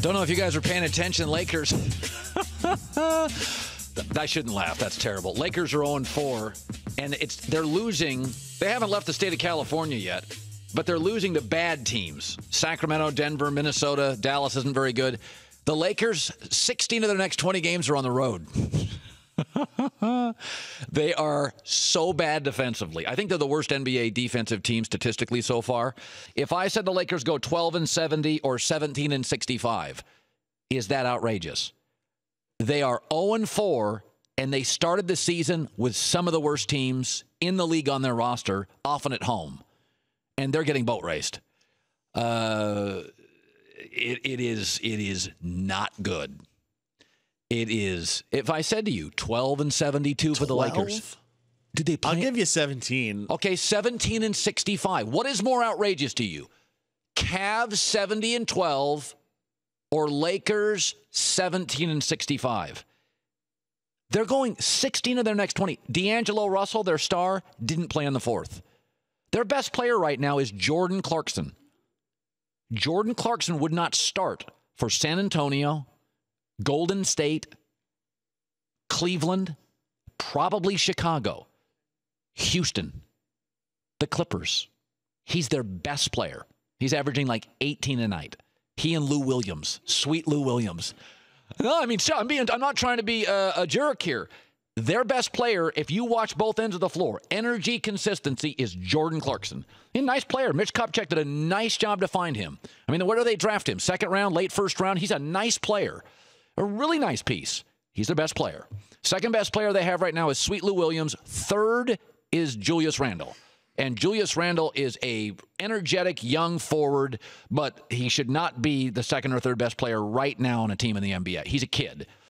Don't know if you guys are paying attention, Lakers. I shouldn't laugh. That's terrible. Lakers are 0 4, and it's they're losing. They haven't left the state of California yet, but they're losing to bad teams. Sacramento, Denver, Minnesota, Dallas isn't very good. The Lakers, 16 of their next 20 games are on the road. they are so bad defensively. I think they're the worst NBA defensive team statistically so far. If I said the Lakers go 12 and 70 or 17 and 65, is that outrageous? They are 0 and 4 and they started the season with some of the worst teams in the league on their roster, often at home, and they're getting boat raced. Uh, it, it is it is not good. It is. If I said to you 12 and 72 12? for the Lakers. Did they play? I'll give you 17. Okay, 17 and 65. What is more outrageous to you? Cavs 70 and 12 or Lakers 17 and 65? They're going 16 of their next 20. D'Angelo Russell, their star, didn't play in the fourth. Their best player right now is Jordan Clarkson. Jordan Clarkson would not start for San Antonio Golden State, Cleveland, probably Chicago, Houston, the Clippers. He's their best player. He's averaging like 18 a night. He and Lou Williams, sweet Lou Williams. No, I mean, I'm being, I'm not trying to be a, a jerk here. Their best player, if you watch both ends of the floor, energy consistency is Jordan Clarkson. A nice player. Mitch Kupchak did a nice job to find him. I mean, where do they draft him? Second round, late first round. He's a nice player. A really nice piece. He's their best player. Second best player they have right now is Sweet Lou Williams. Third is Julius Randle. And Julius Randle is a energetic young forward, but he should not be the second or third best player right now on a team in the NBA. He's a kid.